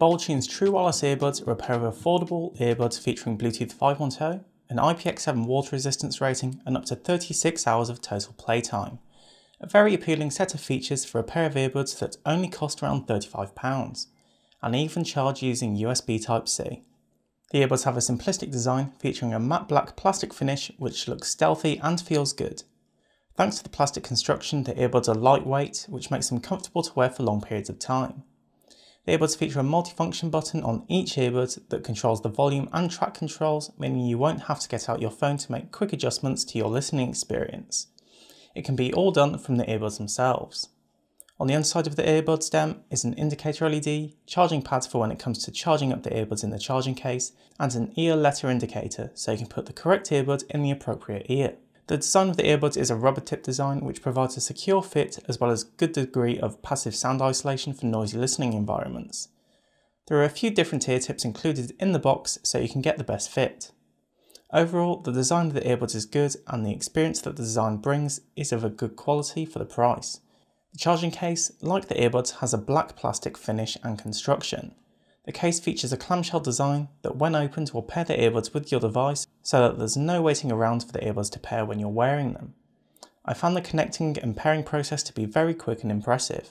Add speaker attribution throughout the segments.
Speaker 1: Boltune's True Wireless Earbuds are a pair of affordable earbuds featuring Bluetooth 5.0, an IPX7 water resistance rating and up to 36 hours of total playtime. A very appealing set of features for a pair of earbuds that only cost around £35, and even charge using USB Type-C. The earbuds have a simplistic design featuring a matte black plastic finish which looks stealthy and feels good. Thanks to the plastic construction, the earbuds are lightweight, which makes them comfortable to wear for long periods of time. The earbuds feature a multifunction button on each earbud that controls the volume and track controls, meaning you won't have to get out your phone to make quick adjustments to your listening experience. It can be all done from the earbuds themselves. On the underside of the earbud stem is an indicator LED, charging pad for when it comes to charging up the earbuds in the charging case, and an ear letter indicator so you can put the correct earbud in the appropriate ear. The design of the earbuds is a rubber tip design which provides a secure fit as well as good degree of passive sound isolation for noisy listening environments. There are a few different ear tips included in the box so you can get the best fit. Overall, the design of the earbuds is good and the experience that the design brings is of a good quality for the price. The charging case, like the earbuds, has a black plastic finish and construction. The case features a clamshell design that when opened will pair the earbuds with your device so that there's no waiting around for the earbuds to pair when you're wearing them. I found the connecting and pairing process to be very quick and impressive.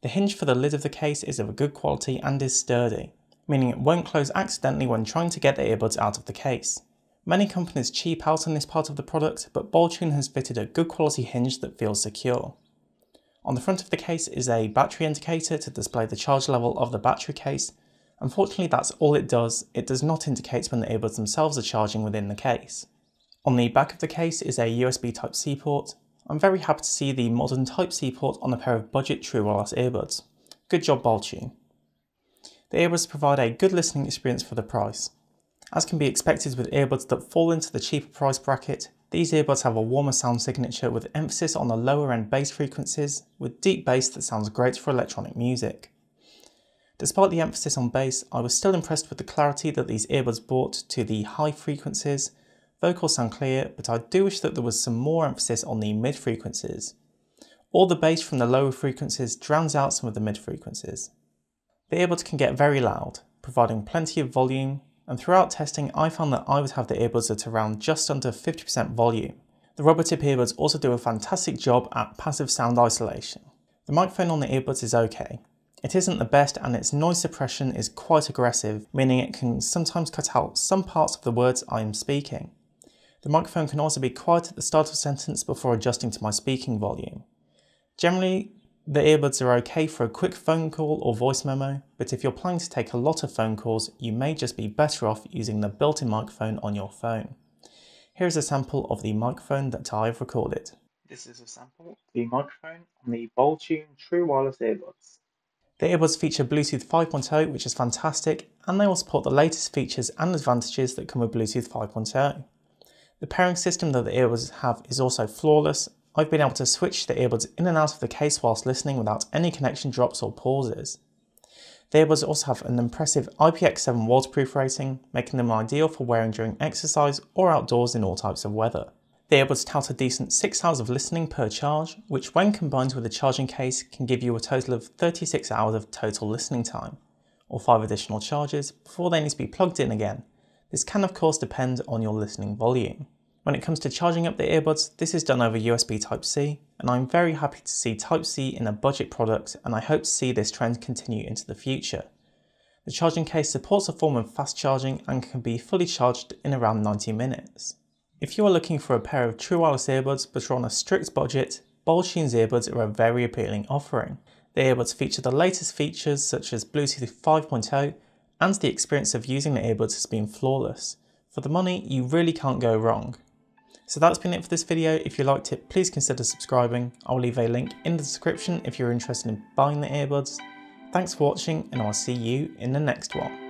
Speaker 1: The hinge for the lid of the case is of a good quality and is sturdy, meaning it won't close accidentally when trying to get the earbuds out of the case. Many companies cheap out on this part of the product, but Balltune has fitted a good quality hinge that feels secure. On the front of the case is a battery indicator to display the charge level of the battery case Unfortunately, that's all it does. It does not indicate when the earbuds themselves are charging within the case. On the back of the case is a USB Type-C port. I'm very happy to see the modern Type-C port on a pair of budget true wireless earbuds. Good job, Balchu. The earbuds provide a good listening experience for the price. As can be expected with earbuds that fall into the cheaper price bracket, these earbuds have a warmer sound signature with emphasis on the lower end bass frequencies with deep bass that sounds great for electronic music. Despite the emphasis on bass, I was still impressed with the clarity that these earbuds brought to the high frequencies. Vocals sound clear, but I do wish that there was some more emphasis on the mid frequencies. All the bass from the lower frequencies drowns out some of the mid frequencies. The earbuds can get very loud, providing plenty of volume, and throughout testing I found that I would have the earbuds at around just under 50% volume. The rubber tip earbuds also do a fantastic job at passive sound isolation. The microphone on the earbuds is okay, it isn't the best and its noise suppression is quite aggressive, meaning it can sometimes cut out some parts of the words I am speaking. The microphone can also be quiet at the start of a sentence before adjusting to my speaking volume. Generally, the earbuds are okay for a quick phone call or voice memo, but if you're planning to take a lot of phone calls, you may just be better off using the built-in microphone on your phone. Here is a sample of the microphone that I've recorded. This is a sample of the microphone on the Boltune True Wireless earbuds. The earbuds feature Bluetooth 5.0, which is fantastic, and they will support the latest features and advantages that come with Bluetooth 5.0. The pairing system that the earbuds have is also flawless. I've been able to switch the earbuds in and out of the case whilst listening without any connection drops or pauses. The earbuds also have an impressive IPX7 waterproof rating, making them ideal for wearing during exercise or outdoors in all types of weather. The earbuds able to tout a decent 6 hours of listening per charge, which when combined with a charging case can give you a total of 36 hours of total listening time, or 5 additional charges before they need to be plugged in again. This can of course depend on your listening volume. When it comes to charging up the earbuds, this is done over USB Type-C, and I'm very happy to see Type-C in a budget product and I hope to see this trend continue into the future. The charging case supports a form of fast charging and can be fully charged in around 90 minutes. If you are looking for a pair of true wireless earbuds but are on a strict budget, Bolshein's earbuds are a very appealing offering. The earbuds feature the latest features such as Bluetooth 5.0 and the experience of using the earbuds has been flawless. For the money, you really can't go wrong. So that's been it for this video. If you liked it, please consider subscribing. I'll leave a link in the description if you're interested in buying the earbuds. Thanks for watching and I'll see you in the next one.